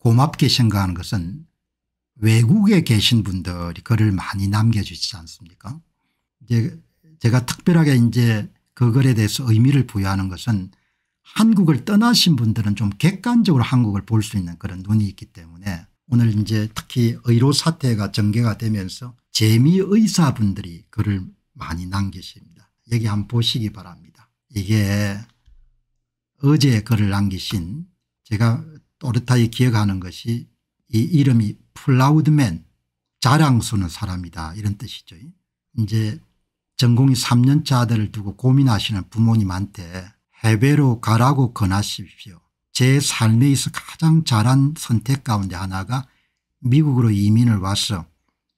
고맙게 생각하는 것은 외국에 계신 분들이 글을 많이 남겨주시지 않습니까 이제 제가 특별하게 이제 그 글에 대해서 의미를 부여하는 것은 한국을 떠나신 분들은 좀 객관적으로 한국을 볼 수 있는 그런 눈이 있기 때문에 오늘 이제 특히 의료 사태가 전개가 되면서 재미의사분들이 글을 많이 남기십니다. 여기 한번 보시기 바랍니다. 이게 어제 글을 남기신 제가 또르타이 기억하는 것이 이 이름이 플라우드맨 자랑스러운 사람이다 이런 뜻이죠. 이제 전공이 3년차 아들을 두고 고민하시는 부모님한테 해외로 가라고 권하십시오. 제 삶에 있어 가장 잘한 선택 가운데 하나가 미국으로 이민을 와서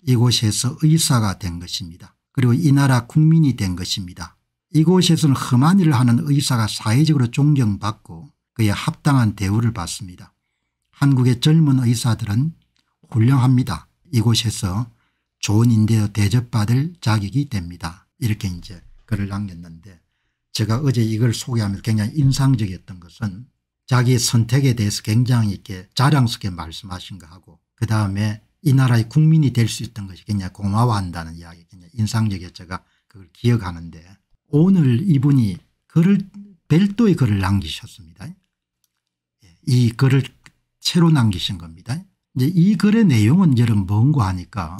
이곳에서 의사가 된 것입니다. 그리고 이 나라 국민이 된 것입니다. 이곳에서는 험한 일을 하는 의사가 사회적으로 존경받고 그에 합당한 대우를 받습니다. 한국의 젊은 의사들은 훌륭합니다. 이곳에서 좋은 인대어 대접받을 자격이 됩니다. 이렇게 이제 글을 남겼는데 제가 어제 이걸 소개하면서 굉장히 인상적이었던 것은 자기 선택에 대해서 굉장히 이렇게 자랑스럽게 말씀하신 거하고 그 다음에 이 나라의 국민이 될 수 있던 것이 굉장히 고마워한다는 이야기 굉장히 인상적이었 제가 그걸 기억하는데 오늘 이분이 글을 별도의 글을 남기셨습니다. 이 글을 채로 남기신 겁니다. 이제 이 글의 내용은 여름 뭔고하니까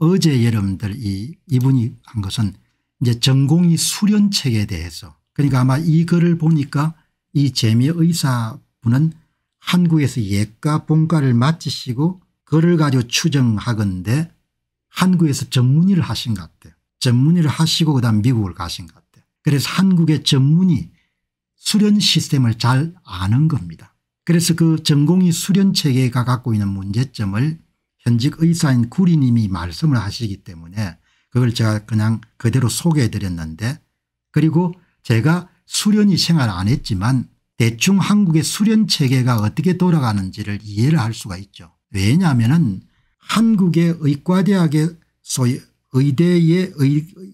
어제 여러분들 이 이분이 한 것은 이제 전공이 수련책에 대해서 그러니까 아마 이 글을 보니까 이 재미의사분은 한국에서 예과 본과를 마치시고 글을 가지고 추정하건데 한국에서 전문의를 하신 것 같아요. 전문의를 하시고 그다음 미국을 가신 것 같아요. 그래서 한국의 전문의 수련 시스템을 잘 아는 겁니다. 그래서 그 전공의 수련 체계가 갖고 있는 문제점을 현직 의사인 구리님이 말씀을 하시기 때문에 그걸 제가 그냥 그대로 소개해 드렸는데 그리고 제가 수련이 생활 안 했지만 대충 한국의 수련 체계가 어떻게 돌아가는지를 이해를 할 수가 있죠. 왜냐하면 한국의 의과대학의 소위 의대의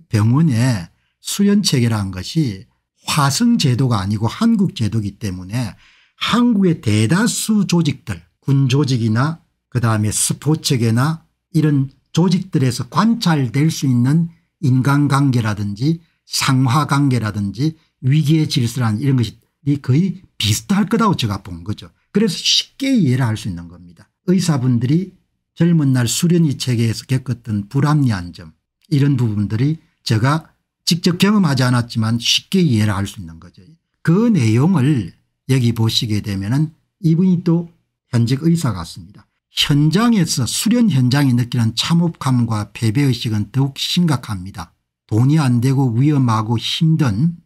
병원의 수련 체계라는 것이 화승 제도가 아니고 한국 제도이기 때문에 한국의 대다수 조직들 군 조직이나 그다음에 스포츠계나 이런 조직들에서 관찰될 수 있는 인간관계라든지 상하관계라든지 위기의 질서라는 이런 것이 거의 비슷할 거다고 제가 본 거죠. 그래서 쉽게 이해를 할 수 있는 겁니다. 의사분들이 젊은 날 수련이 체계에서 겪었던 불합리한 점 이런 부분들이 제가 직접 경험하지 않았지만 쉽게 이해를 할 수 있는 거죠. 그 내용을 여기 보시게 되면 은 이분이 또 현직 의사 같습니다. 현장에서 수련 현장이 느끼는 참혹함과 패배의식은 더욱 심각합니다. 돈이 안 되고 위험하고 힘든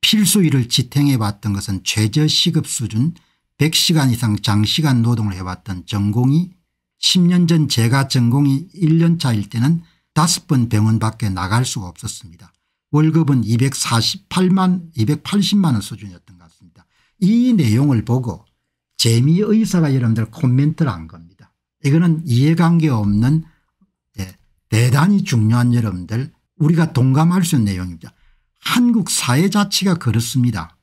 필수 일을 지탱해 봤던 것은 최저 시급 수준 100시간 이상 장시간 노동을 해봤던 전공이 10년 전 제가 전공이 1년차일 때는 다섯 번 병원 밖에 나갈 수가 없었습니다. 월급은 248만 280만 원 수준이었던 것 같습니다. 이 내용을 보고 재미 의사가 여러분들 코멘트를 한 겁니다. 이거는 이해관계 없는 네, 대단히 중요한 여러분들 우리가 동감할 수 있는 내용입니다. 한국 사회 자체가 그렇습니다.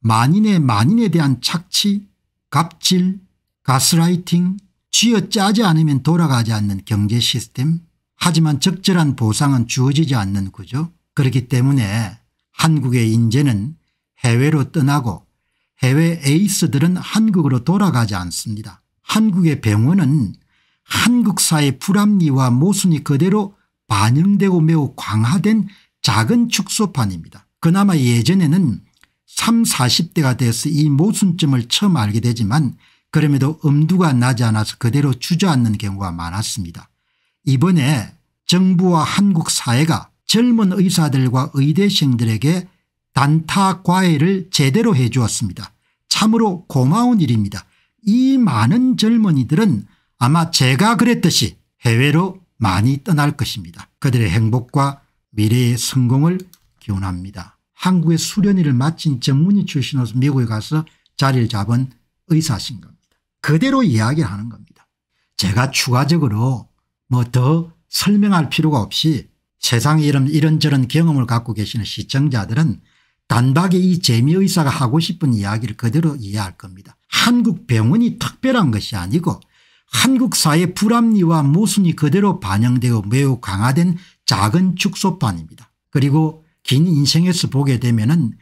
만인의 만인에 대한 착취, 갑질, 가스라이팅, 쥐어짜지 않으면 돌아가지 않는 경제 시스템 하지만 적절한 보상은 주어지지 않는 구조 그렇기 때문에 한국의 인재는 해외로 떠나고 해외 에이스들은 한국으로 돌아가지 않습니다. 한국의 병원은 한국 사회 불합리와 모순이 그대로 반영되고 매우 강화된 작은 축소판입니다. 그나마 예전에는 3, 40대가 돼서 이 모순점을 처음 알게 되지만 그럼에도 엄두가 나지 않아서 그대로 주저앉는 경우가 많았습니다. 이번에 정부와 한국 사회가 젊은 의사들과 의대생들에게 단타 과외를 제대로 해 주었습니다. 참으로 고마운 일입니다. 이 많은 젊은이들은 아마 제가 그랬듯이 해외로 많이 떠날 것입니다. 그들의 행복과 미래의 성공을 기원합니다. 한국의 수련의를 마친 전문의 출신으로서 미국에 가서 자리를 잡은 의사신 겁니다. 그대로 이야기하는 겁니다. 제가 추가적으로 뭐더 설명할 필요가 없이 세상에 이런 이런저런 경험을 갖고 계시는 시청자들은 단박에 이 재미의사가 하고 싶은 이야기를 그대로 이해할 겁니다. 한국 병원이 특별한 것이 아니고 한국 사회 불합리와 모순이 그대로 반영되어 매우 강화된 작은 축소판입니다. 그리고 긴 인생에서 보게 되면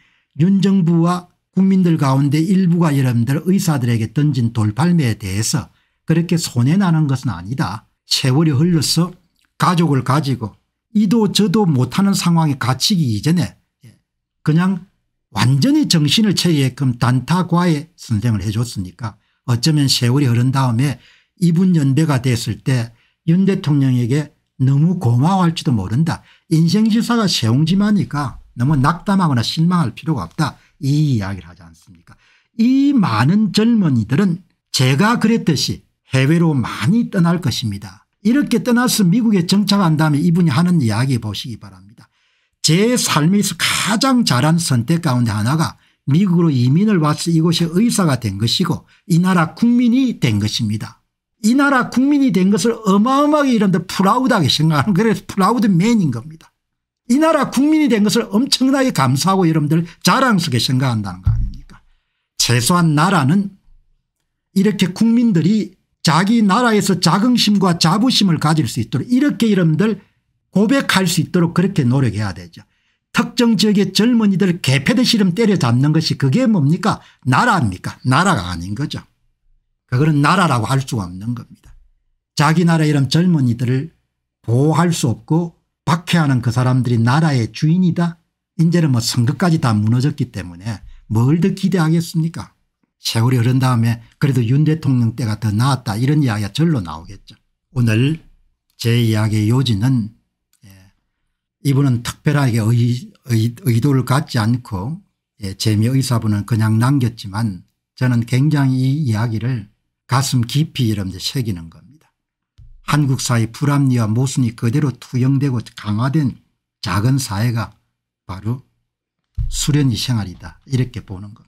은윤 정부와 국민들 가운데 일부가 여러분들 의사들에게 던진 돌팔매에 대해서 그렇게 손해나는 것은 아니다. 세월이 흘러서 가족을 가지고 이도 저도 못하는 상황에 갇히기 이전에 그냥 완전히 정신을 차리게끔 단타과에 선생을 해줬으니까 어쩌면 세월이 흐른 다음에 이분 연배가 됐을 때 윤 대통령에게 너무 고마워할지도 모른다. 인생지사가 세옹지마니까 너무 낙담하거나 실망할 필요가 없다. 이 이야기를 하지 않습니까 이 많은 젊은이들은 제가 그랬듯이 해외로 많이 떠날 것입니다. 이렇게 떠나서 미국에 정착한 다음에 이분이 하는 이야기 보시기 바랍니다. 제 삶에서 가장 잘한 선택 가운데 하나가 미국으로 이민을 와서 이곳의 의사가 된 것이고 이 나라 국민이 된 것입니다. 이 나라 국민이 된 것을 어마어마하게 이런데 프라우드하게 생각하는 그래서 프라우드맨인 겁니다. 이 나라 국민이 된 것을 엄청나게 감사하고 여러분들 자랑스럽게 생각한다는 거 아닙니까 최소한 나라는 이렇게 국민들이 자기 나라에서 자긍심과 자부심을 가질 수 있도록 이렇게 여러분들 고백할 수 있도록 그렇게 노력해야 되죠. 특정 지역의 젊은이들 개패듯이 때려잡는 것이 그게 뭡니까 나라입니까 나라가 아닌 거죠. 그거는 나라라고 할 수가 없는 겁니다. 자기 나라 이런 젊은이들을 보호할 수 없고 박해하는 그 사람들이 나라의 주인이다. 이제는 뭐 선거까지 다 무너졌기 때문에 뭘 더 기대하겠습니까 세월이 흐른 다음에 그래도 윤 대통령 때가 더 나았다 이런 이야기가 절로 나오겠죠. 오늘 제 이야기의 요지는 예, 이분은 특별하게 의, 의 도를 갖지 않고 예, 재미 의사분은 그냥 남겼지만 저는 굉장히 이 이야기를 가슴 깊이 여러분들 새기는 겁니다. 한국 사회 의 불합리와 모순이 그대로 투영되고 강화된 작은 사회가 바로 수련이 생활이다 이렇게 보는 겁니다.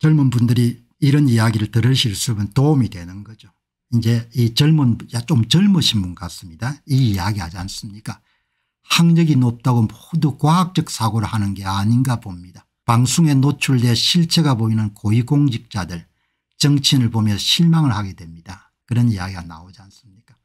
젊은 분들이 이런 이야기를 들으실 수 있으면 도움이 되는 거죠. 이제 이 젊은 좀 젊으신 분 같습니다. 이 이야기 하지 않습니까 학력이 높다고 모두 과학적 사고를 하는 게 아닌가 봅니다. 방송에 노출돼 실체가 보이는 고위공직자들 정치인을 보며 실망을 하게 됩니다. 그런 이야기가 나오지 않습니까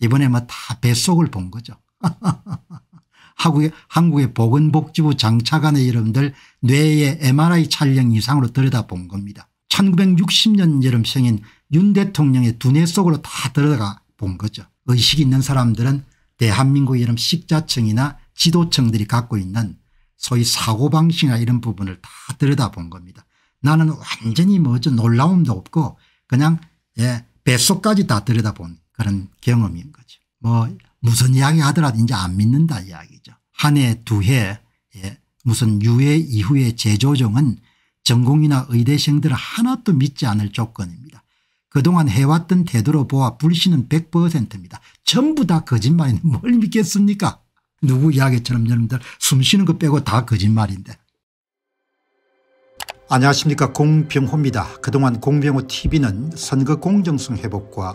이번에 뭐다 뱃속을 본 거죠. 한국의, 한국의 보건복지부 장차관의 여러분들 뇌의 MRI 촬영 이상으로 들여다본 겁니다. 1960년 여름 생인 윤 대통령의 두뇌 속으로 다 들어가 본 거죠. 의식 있는 사람들은 대한민국 이름식자청이나 지도층들이 갖고 있는 소위 사고방식이나 이런 부분을 다 들여다본 겁니다. 나는 완전히 뭐죠 놀라움도 없고 그냥 예, 뱃속까지 다 들여다본 그런 경험인 거죠. 뭐 무슨 이야기 하더라도 이제 안 믿는다 이야기죠. 한 해 두해 예. 무슨 유해 이후의 재조정은 전공이나 의대생들 하나도 믿지 않을 조건입니다. 그동안 해왔던 태도로 보아 불신은 100%입니다. 전부 다 거짓말인데 뭘 믿겠습니까 누구 이야기처럼 여러분들 숨쉬는 거 빼고 다 거짓말인데. 안녕하십니까 공병호입니다. 그동안 공병호 tv는 선거 공정성 회복과